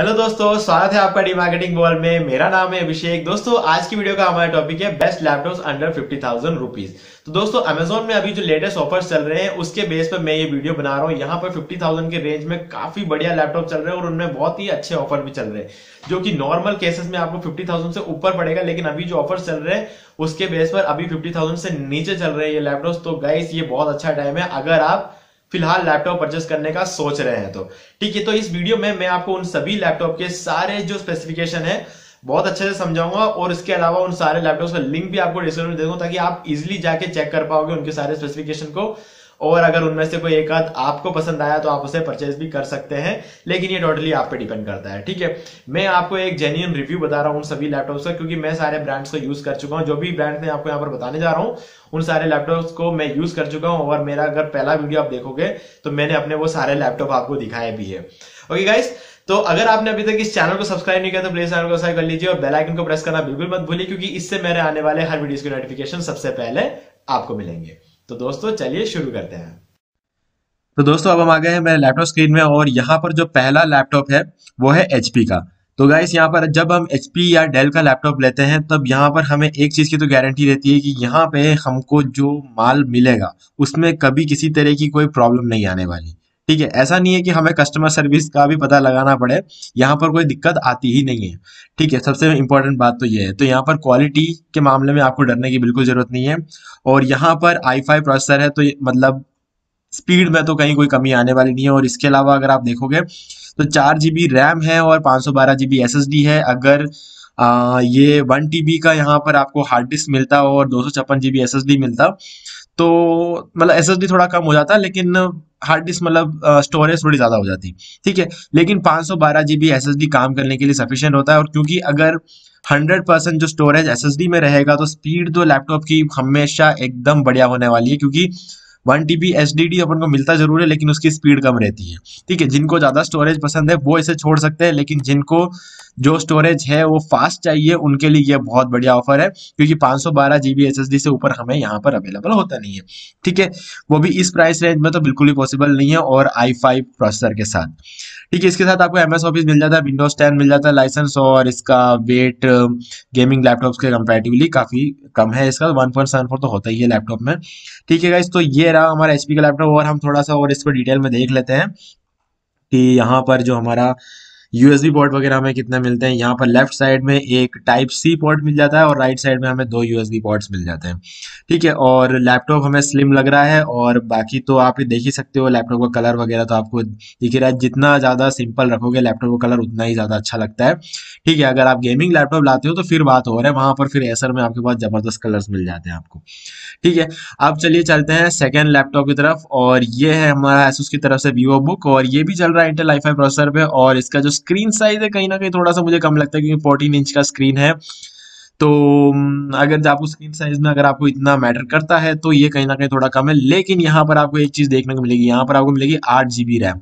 hello दोस्तों स्वागत है आपका डी मार्केटिंग वर्ल्ड में मेरा नाम है अभिषेक दोस्तों आज की वीडियो का हमारा टॉपिक है best laptops under fifty thousand rupees तो दोस्तों अमेजोन में अभी जो लेटेस्ट ऑफर्स चल रहे हैं उसके बेस पर मैं ये वीडियो बना रहा हूँ यहाँ पर फिफ्टी थाउजेंड के रेंज में काफी बढ़िया लैपटॉप चल रहे हैं और उनमें बहुत ही अच्छे ऑफर भी चल रहे हैं जो कि नॉर्मल केसेस में आपको फिफ्टी थाउजेंड से ऊपर पड़ेगा लेकिन अभी जो ऑफर चल रहे हैं उसके बेस पर अभी फिफ्टी थाउजेंड से नीचे चल रहे हैं ये लैपटॉप तो गाइस ये बहुत अच्छा टाइम है अगर आप फिलहाल लैपटॉप परचेस करने का सोच रहे हैं तो ठीक है तो इस वीडियो में मैं आपको उन सभी लैपटॉप के सारे जो स्पेसिफिकेशन है बहुत अच्छे से समझाऊंगा और इसके अलावा उन सारे लैपटॉप का लिंक भी आपको डिस्क्रिप्शन में दे दूंगा ताकि आप इजिली जाके चेक कर पाओगे उनके सारे स्पेसिफिकेशन को और अगर उनमें से कोई एक आध आपको पसंद आया तो आप उसे परचेज भी कर सकते हैं लेकिन ये टोटली आप पे डिपेंड करता है ठीक है मैं आपको एक जेन्यून रिव्यू बता रहा हूँ उन सभी लैपटॉप्स का क्योंकि मैं सारे ब्रांड्स को यूज कर चुका हूँ जो भी ब्रांड मैं आपको यहाँ पर बताने जा रहा हूँ उन सारे लैपटॉप्स को मैं यूज कर चुका हूँ और मेरा अगर पहला वीडियो आप देखोगे तो मैंने अपने वो सारे लैपटॉप आपको दिखाए भी है ओके गाइस तो अगर आपने अभी तक इस चैनल को सब्सक्राइब नहीं किया तो प्लीज चैनल को सब्सक्राइब कर लीजिए और बेल आइकन को प्रेस करना बिल्कुल मत भूलिए क्योंकि इससे मेरे आने वाले हर वीडियोस की नोटिफिकेशन सबसे पहले आपको मिलेंगे तो दोस्तों चलिए शुरू करते हैं तो दोस्तों अब हम आ गए हैं मेरे लैपटॉप स्क्रीन में और यहाँ पर जो पहला लैपटॉप है वो है एच का तो गाइस यहाँ पर जब हम एच या डेल का लैपटॉप लेते हैं तब यहाँ पर हमें एक चीज़ की तो गारंटी रहती है कि यहाँ पे हमको जो माल मिलेगा उसमें कभी किसी तरह की कोई प्रॉब्लम नहीं आने वाली ठीक है ऐसा नहीं है कि हमें कस्टमर सर्विस का भी पता लगाना पड़े यहाँ पर कोई दिक्कत आती ही नहीं है ठीक है सबसे इंपॉर्टेंट बात तो ये है तो यहाँ पर क्वालिटी के मामले में आपको डरने की बिल्कुल जरूरत नहीं है और यहाँ पर आई फाइव प्रोसेसर है तो मतलब स्पीड में तो कहीं कोई कमी आने वाली नहीं है और इसके अलावा अगर आप देखोगे तो चार जी रैम है और पाँच सौ बारह जी एस एस डी है अगर आ, ये वन टी का यहाँ पर आपको हार्ड डिस्क मिलता और दो सौ छप्पन G B S S D मिलता तो मतलब एस थोड़ा कम हो जाता लेकिन हार्ड डिस्क मतलब स्टोरेज थोड़ी ज़्यादा हो जाती ठीक है लेकिन पाँच सौ बारह जी बी एस काम करने के लिए सफिशियंट होता है और क्योंकि अगर 100 परसेंट जो स्टोरेज एस में रहेगा तो स्पीड तो लैपटॉप की हमेशा एकदम बढ़िया होने वाली है क्योंकि one T B H D D अपन को मिलता जरूर है लेकिन उसकी स्पीड कम रहती है ठीक है जिनको ज़्यादा स्टोरेज पसंद है वो इसे छोड़ सकते हैं लेकिन जिनको जो स्टोरेज है वो फास्ट चाहिए उनके लिए ये बहुत बढ़िया ऑफर है क्योंकि पाँच सौ बारह जीबी डी से ऊपर हमें यहाँ पर अवेलेबल होता नहीं है ठीक है वो भी इस प्राइस रेंज में तो बिल्कुल ही पॉसिबल नहीं है और आई फाइव प्रोसेसर के साथ ठीक है इसके साथ आपको एम एस ऑफिस मिल जाता है विंडोज टेन मिल जाता है लाइसेंस और इसका वेट गेमिंग लैपटॉप्स के कंपेरेटिवली काफ़ी कम है इसका वन पॉइंट सेवन फोर तो होता ही है लैपटॉप में ठीक है तो ये रहा हमारा एचपी का लैपटॉप और हम थोड़ा सा और इसको डिटेल में देख लेते हैं कि यहाँ पर जो हमारा यूएसबी पोर्ट वगैरह हमें कितने मिलते हैं यहाँ पर लेफ्ट साइड में एक टाइप सी पोर्ट मिल जाता है और राइट साइड में हमें दो यूएसबी पोर्ट्स मिल जाते हैं ठीक है और लैपटॉप हमें स्लिम लग रहा है और बाकी तो आप देख ही सकते हो लैपटॉप का कलर वगैरह तो आपको दिख रहा है जितना ज़्यादा सिंपल रखोगे लैपटॉप का कलर उतना ही ज़्यादा अच्छा लगता है ठीक है अगर आप गेमिंग लैपटॉप लाते हो तो फिर बात हो रहा है वहाँ पर फिर एसर में आपके पास ज़बरदस्त कलर्स मिल जाते हैं आपको ठीक है अब चलिए चलते हैं सेकेंड लैपटॉप की तरफ और ये है हमारा एसुस की तरफ से वीवो बुक और ये भी चल रहा है इंटेल आई प्रोसेसर पे और इसका जो स्क्रीन साइज है कहीं ना कहीं थोड़ा सा मुझे कम लगता है क्योंकि फोर्टीन इंच का स्क्रीन है तो अगर आपको स्क्रीन साइज में अगर आपको इतना मैटर करता है तो ये कहीं ना कहीं थोड़ा कम है लेकिन यहाँ पर आपको एक चीज देखने को मिलेगी यहाँ पर आपको मिलेगी आठ जीबी रैम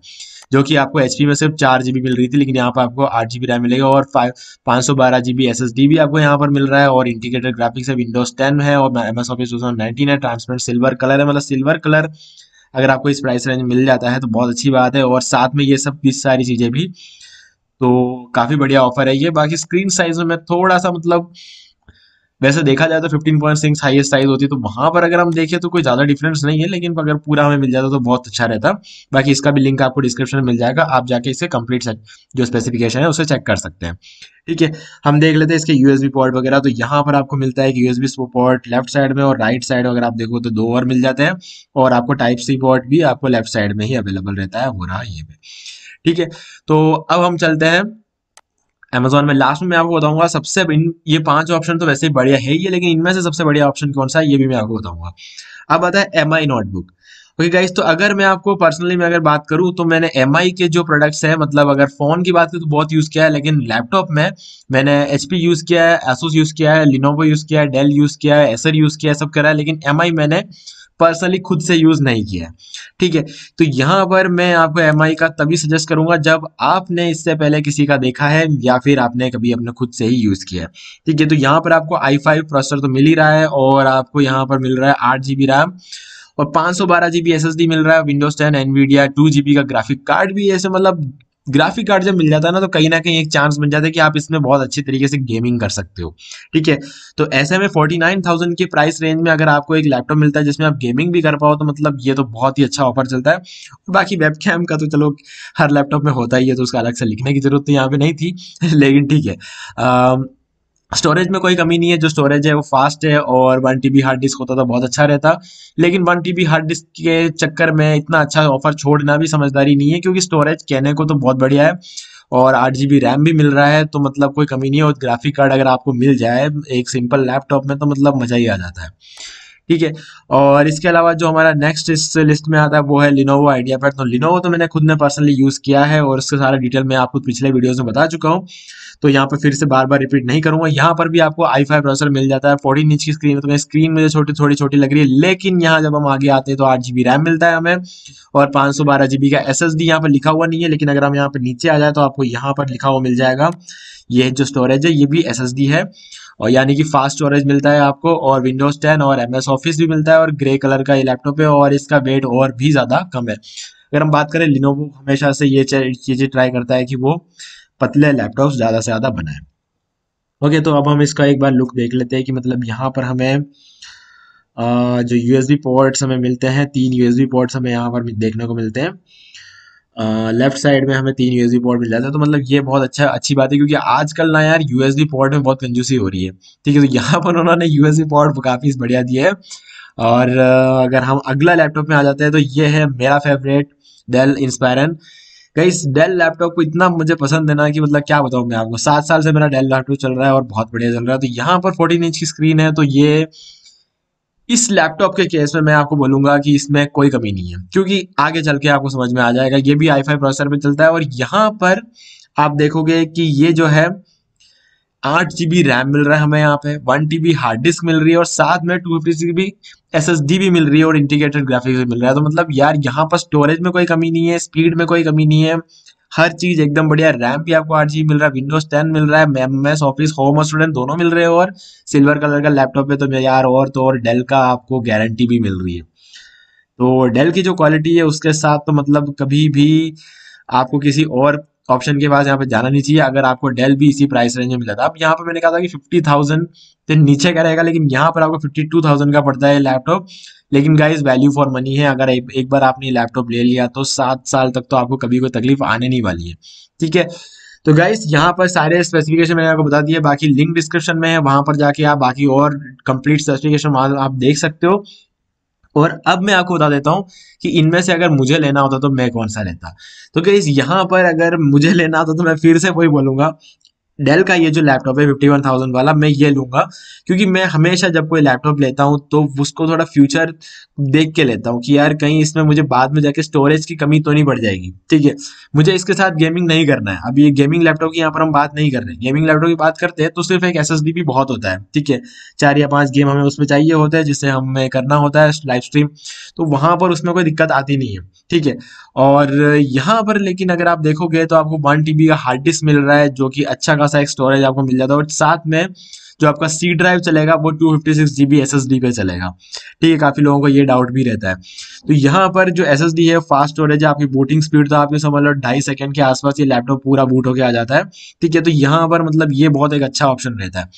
जो कि आपको एच में सिर्फ चार जीबी मिल रही थी लेकिन यहाँ पर आपको आठ जीबी रैम मिलेगा और फाइव पाँच सौ बारह जीबी एस भी आपको यहाँ पर मिल रहा है और इंटीग्रेटेड ग्राफिक्स है विंडोज टेन है और एम एस ऑफिस नाइनटीन है ट्रांसपेरेंट सिल्वर कलर है मतलब सिल्वर कलर अगर आपको इस प्राइस रेंज मिल जाता है तो बहुत अच्छी बात है और साथ में ये सब की सारी चीज़ें भी तो काफ़ी बढ़िया ऑफर है ये बाकी स्क्रीन साइज में थोड़ा सा मतलब वैसे देखा जाए तो fifteen point six highest size होती है तो वहां पर अगर हम देखें तो कोई ज़्यादा डिफरेंस नहीं है लेकिन अगर पूरा हमें मिल जाता तो बहुत अच्छा रहता बाकी इसका भी लिंक आपको डिस्क्रिप्शन में मिल जाएगा आप जाके इसे कंप्लीट जो स्पेसिफिकेशन है उसे चेक कर सकते हैं ठीक है हम देख लेते हैं इसके यूएसबी पोर्ट वगैरह तो यहाँ पर आपको मिलता है कि यूएसबी पोर्ट लेफ्ट साइड में और राइट साइड अगर आप देखो तो दो और मिल जाते हैं और आपको टाइप सी पोर्ट भी आपको लेफ्ट साइड में ही अवेलेबल रहता है हो रहा है ये भी ठीक है तो अब हम चलते हैं Amazon में लास्ट में मैं आपको बताऊंगा सबसे इन ये पांच ऑप्शन तो वैसे ही बढ़िया है ही लेकिन इनमें से सबसे बढ़िया ऑप्शन कौन सा है ये भी मैं आपको बताऊंगा अब आता है M I notebook okay guys तो अगर मैं आपको पर्सनली मैं अगर बात करूं तो मैंने एम के जो प्रोडक्ट्स हैं मतलब अगर फ़ोन की बात करूँ तो बहुत यूज़ किया है लेकिन लैपटॉप में मैंने एच यूज़ किया है एसोस यूज़ किया है लिनोवो यूज़ किया है डेल यूज़ किया है एसर यूज़ किया है सब करा है लेकिन एम मैंने पर्सनली खुद से यूज़ नहीं किया ठीक है तो यहाँ पर मैं आपको एम का तभी सजेस्ट करूंगा जब आपने इससे पहले किसी का देखा है या फिर आपने कभी अपने खुद से ही यूज़ किया है ठीक है तो यहाँ पर आपको आई फाइव प्रोसेसर तो मिल ही रहा है और आपको यहाँ पर मिल रहा है आठ जी बी रैम और पाँच सौ बारह G B S S D मिल रहा है Windows ten Nvidia two G B का ग्राफिक कार्ड भी ऐसे मतलब ग्राफिक कार्ड जब मिल जाता है ना तो कहीं ना कहीं एक चांस बन जाता है कि आप इसमें बहुत अच्छे तरीके से गेमिंग कर सकते हो ठीक है तो ऐसे में फोर्टी नाइन थाउजेंड के प्राइस रेंज में अगर आपको एक लैपटॉप मिलता है जिसमें आप गेमिंग भी कर पाओ तो मतलब ये तो बहुत ही अच्छा ऑफर चलता है और बाकी वेब कैम का तो चलो हर लैपटॉप में होता ही है तो उसका अलग से लिखने की जरूरत तो यहाँ पर नहीं थी लेकिन ठीक है स्टोरेज में कोई कमी नहीं है जो स्टोरेज है वो फास्ट है और वन टी हार्ड डिस्क होता तो बहुत अच्छा रहता लेकिन वन टी हार्ड डिस्क के चक्कर में इतना अच्छा ऑफर छोड़ना भी समझदारी नहीं है क्योंकि स्टोरेज कहने को तो बहुत बढ़िया है और आठ जी रैम भी मिल रहा है तो मतलब कोई कमी नहीं है और ग्राफिक कार्ड अगर आपको मिल जाए एक सिंपल लैपटॉप में तो मतलब मज़ा ही आ जाता है ठीक है और इसके अलावा जो हमारा नेक्स्ट इस लिस्ट में आता है वो है लिनोवो आइडिया पैड तो लिनोवो तो मैंने खुद ने पर्सनली यूज़ किया है और उसके सारा डिटेल मैं आपको पिछले वीडियोज़ में बता चुका हूँ तो यहाँ पर फिर से बार बार रिपीट नहीं करूंगा यहाँ पर भी आपको आई फाइव प्रोसेसर मिल जाता है फोर्टीन इंच की स्क्रीन है तो स्क्रीन मुझे छोटी थोड़ी छोटी लग रही है लेकिन यहाँ जब हम आगे आते हैं तो आठ जीबी रैम मिलता है हमें और पांच सौ बारह जीबी का एस एस डी यहाँ पर लिखा हुआ नहीं है लेकिन अगर हम यहाँ पर नीचे आ जाए तो आपको यहाँ पर लिखा हुआ मिल जाएगा ये जो स्टोरेज है ये भी एस एस डी है और यानी कि फास्ट स्टोरेज मिलता है आपको और विंडोज टेन और एम एस ऑफिस भी मिलता है और ग्रे कलर का ये लैपटॉप है और इसका वेट और भी ज़्यादा कम है अगर हम बात करें लिनोवो हमेशा से ये चीज़ें ट्राई करता है कि वो पतले लैपटॉप्स ज़्यादा से ज़्यादा बनाएं ओके तो अब हम इसका एक बार लुक देख लेते हैं कि मतलब यहाँ पर हमें जो यूएसबी पोर्ट्स हमें मिलते हैं तीन यूएसबी पोर्ट्स हमें यहाँ पर देखने को मिलते हैं लेफ्ट साइड में हमें तीन बी पोर्ट मिल जाते हैं तो मतलब ये बहुत अच्छा अच्छी बात है क्योंकि आजकल ना यार यूएसबी पोर्ट में बहुत कंजूसी हो रही है ठीक है तो यहाँ पर उन्होंने बी पोर्ट काफ़ी बढ़िया दिए है और अगर हम अगला लैपटॉप में आ जाते हैं तो ये है मेरा फेवरेट डेल इंस्पायरन कई डेल लैपटॉप को इतना मुझे पसंद है ना कि मतलब क्या बताऊँ मैं आपको सात साल से मेरा डेल लैपटॉप चल रहा है और बहुत बढ़िया चल रहा है तो यहाँ पर फोर्टीन इंच की स्क्रीन है तो ये इस लैपटॉप के केस में मैं आपको बोलूंगा कि इसमें कोई कमी नहीं है क्योंकि आगे चल के आपको समझ में आ जाएगा ये भी आई फाइव प्रोसेसर में चलता है और यहाँ पर आप देखोगे कि ये जो है आठ जीबी रैम मिल रहा है हमें यहाँ पे वन टीबी हार्ड डिस्क मिल रही है और साथ में two fifty GB S S D भी मिल रही है और इंटीग्रेटेड ग्राफिक्स भी मिल रहा है तो मतलब यार यहाँ पर स्टोरेज में कोई कमी नहीं है स्पीड में कोई कमी नहीं है हर चीज एकदम बढ़िया रैम भी आपको आठ जी मिल रहा है विंडोज टेन मिल रहा है एम एस ऑफिस होम और स्टूडेंट दोनों मिल रहे हैं और सिल्वर कलर का लैपटॉप है तो यार और तो और डेल का आपको गारंटी भी मिल रही है तो डेल की जो क्वालिटी है उसके साथ तो मतलब कभी भी आपको किसी और ऑप्शन के पास यहाँ पे जाना नहीं चाहिए अगर आपको डेल भी इसी प्राइस रेंज में मिला था अब यहाँ पे मैंने कहा था कि 50,000 थाउजेंड से नीचे का रहेगा लेकिन यहाँ पर आपको 52,000 टू थाउजेंड का पड़ता है लैपटॉप लेकिन गाइज वैल्यू फॉर मनी है अगर एक बार आपने लैपटॉप ले लिया तो सात साल तक तो आपको कभी कोई तकलीफ आने नहीं वाली है ठीक है तो गाइस यहाँ पर सारे स्पेसिफिकेशन मैंने आपको बता दिए बाकी लिंक डिस्क्रिप्शन में है वहां पर जाके आप बाकी और कंप्लीट स्पेसिफिकेशन आप देख सकते हो और अब मैं आपको बता देता हूं कि इनमें से अगर मुझे लेना होता तो मैं कौन सा लेता तो क्या यहां पर अगर मुझे लेना होता तो मैं फिर से वही बोलूंगा डेल का ये जो लैपटॉप है फिफ्टी वन थाउजेंड वाला मैं ये लूंगा क्योंकि मैं हमेशा जब कोई लैपटॉप लेता हूँ तो उसको थोड़ा फ्यूचर देख के लेता हूँ कि यार कहीं इसमें मुझे बाद में जाके स्टोरेज की कमी तो नहीं पड़ जाएगी ठीक है मुझे इसके साथ गेमिंग नहीं करना है अब ये गेमिंग लैपटॉप की यहाँ पर हम बात नहीं कर रहे हैं गेमिंग लैपटॉप की बात करते हैं तो सिर्फ एक एस भी बहुत होता है ठीक है चार या पाँच गेम हमें उसमें चाहिए होता है जिससे हमें करना होता है लाइव स्ट्रीम तो वहाँ पर उसमें कोई दिक्कत आती नहीं है ठीक है और यहाँ पर लेकिन अगर आप देखोगे तो आपको वन टी का हार्ड डिस्क मिल रहा है जो कि अच्छा सा एक स्टोरेज आपको मिल जाता है और साथ में जो आपका सी ड्राइव चलेगा वो two fifty six G B S S D पे चलेगा ठीक है काफ़ी लोगों को ये डाउट भी रहता है तो यहाँ पर जो एस एस डी है फास्ट स्टोरेज है आपकी बूटिंग स्पीड तो आपकी समझ लो ढाई सेकंड के आसपास ये लैपटॉप पूरा बूट होकर आ जाता है ठीक है तो यहाँ पर मतलब ये बहुत एक अच्छा ऑप्शन रहता है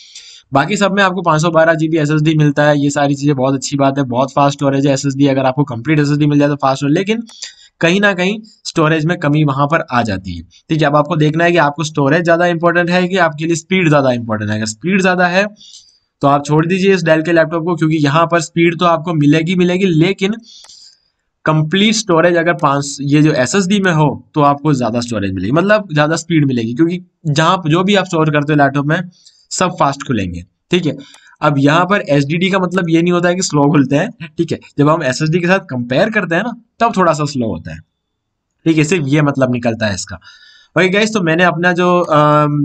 बाकी सब में आपको 512 सौ बारह जी बी मिलता है ये सारी चीज़ें बहुत अच्छी बात है बहुत फास्ट स्टोरेज है एस अगर आपको कंप्लीट एस मिल जाए तो फास्ट हो लेकिन कहीं ना कहीं स्टोरेज में कमी वहां पर आ जाती है ठीक है अब आपको देखना है कि आपको स्टोरेज ज़्यादा इंपॉर्टेंट है कि आपके लिए स्पीड ज़्यादा इंपॉर्टेंट है अगर स्पीड ज़्यादा है तो आप छोड़ दीजिए इस डेल के लैपटॉप को क्योंकि यहाँ पर स्पीड तो आपको मिलेगी मिलेगी लेकिन कंप्लीट स्टोरेज अगर पांच ये जो एस में हो तो आपको ज़्यादा स्टोरेज मिलेगी मतलब ज़्यादा स्पीड मिलेगी क्योंकि जहां जो भी आप स्टोर करते हो लैपटॉप में सब फास्ट खुलेंगे ठीक है अब यहाँ पर एस का मतलब ये नहीं होता है कि स्लो खुलते हैं ठीक है जब हम एस के साथ कंपेयर करते हैं ना तब थोड़ा सा स्लो होता है ठीक है सिर्फ ये मतलब निकलता है इसका ओके गाइस तो मैंने अपना जो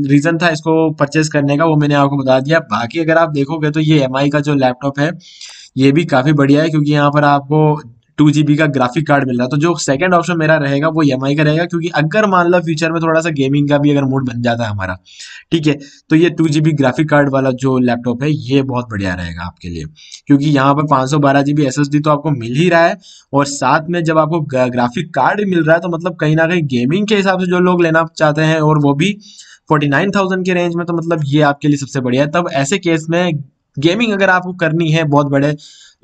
रीज़न था इसको परचेज करने का वो मैंने आपको बता दिया बाकी अगर आप देखोगे तो ये एम का जो लैपटॉप है ये भी काफ़ी बढ़िया है क्योंकि यहाँ पर आपको टू जीबी का ग्राफिक कार्ड मिल रहा है तो जो सेकंड ऑप्शन मेरा रहेगा वो एम e का रहेगा क्योंकि अगर मान लो फ्यूचर में थोड़ा सा गेमिंग का भी अगर मूड बन जाता है हमारा ठीक है तो ये टू जीबी ग्राफिक कार्ड वाला जो लैपटॉप है ये बहुत बढ़िया रहेगा आपके लिए क्योंकि यहाँ पर पाँच सौ बारह जीबी एस तो आपको मिल ही रहा है और साथ में जब आपको ग्राफिक कार्ड मिल रहा है तो मतलब कहीं ना कहीं गेमिंग के हिसाब से जो लोग लेना चाहते हैं और वो भी फोर्टी नाइन थाउजेंड के रेंज में तो मतलब ये आपके लिए सबसे बढ़िया है तब ऐसे केस में गेमिंग अगर आपको करनी है बहुत बड़े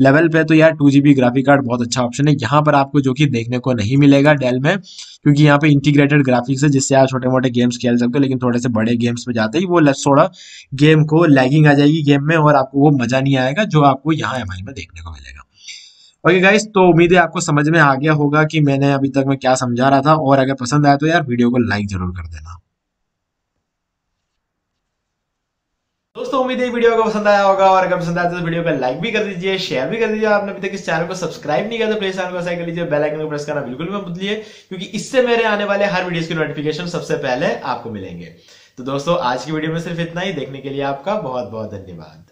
लेवल पे तो यार टू जी ग्राफिक कार्ड बहुत अच्छा ऑप्शन है यहाँ पर आपको जो कि देखने को नहीं मिलेगा डेल में क्योंकि यहाँ पे इंटीग्रेटेड ग्राफिक्स है जिससे आप छोटे मोटे गेम्स खेल सकते हो लेकिन थोड़े से बड़े गेम्स में जाते ही वो थोड़ा गेम को लैगिंग आ जाएगी गेम में और आपको वो मजा नहीं आएगा जो आपको यहाँ एम में देखने को मिलेगा ओके okay गाइस तो उम्मीद है आपको समझ में आ गया होगा कि मैंने अभी तक मैं क्या समझा रहा था और अगर पसंद आया तो यार वीडियो को लाइक जरूर कर देना दोस्तों उम्मीद है वीडियो को पसंद आया होगा और अगर पसंद आया तो वीडियो को लाइक भी कर दीजिए शेयर भी कर दीजिए आपने अभी तक इस चैनल को सब्सक्राइब नहीं किया तो प्लीज चैनल को सब्सक्राइब कर लीजिए बेल आइकन को प्रेस करना बिल्कुल भी मत भूलिए क्योंकि इससे मेरे आने वाले हर वीडियो की नोटिफिकेशन सबसे पहले आपको मिलेंगे तो दोस्तों आज की वीडियो में सिर्फ इतना ही देखने के लिए आपका बहुत बहुत धन्यवाद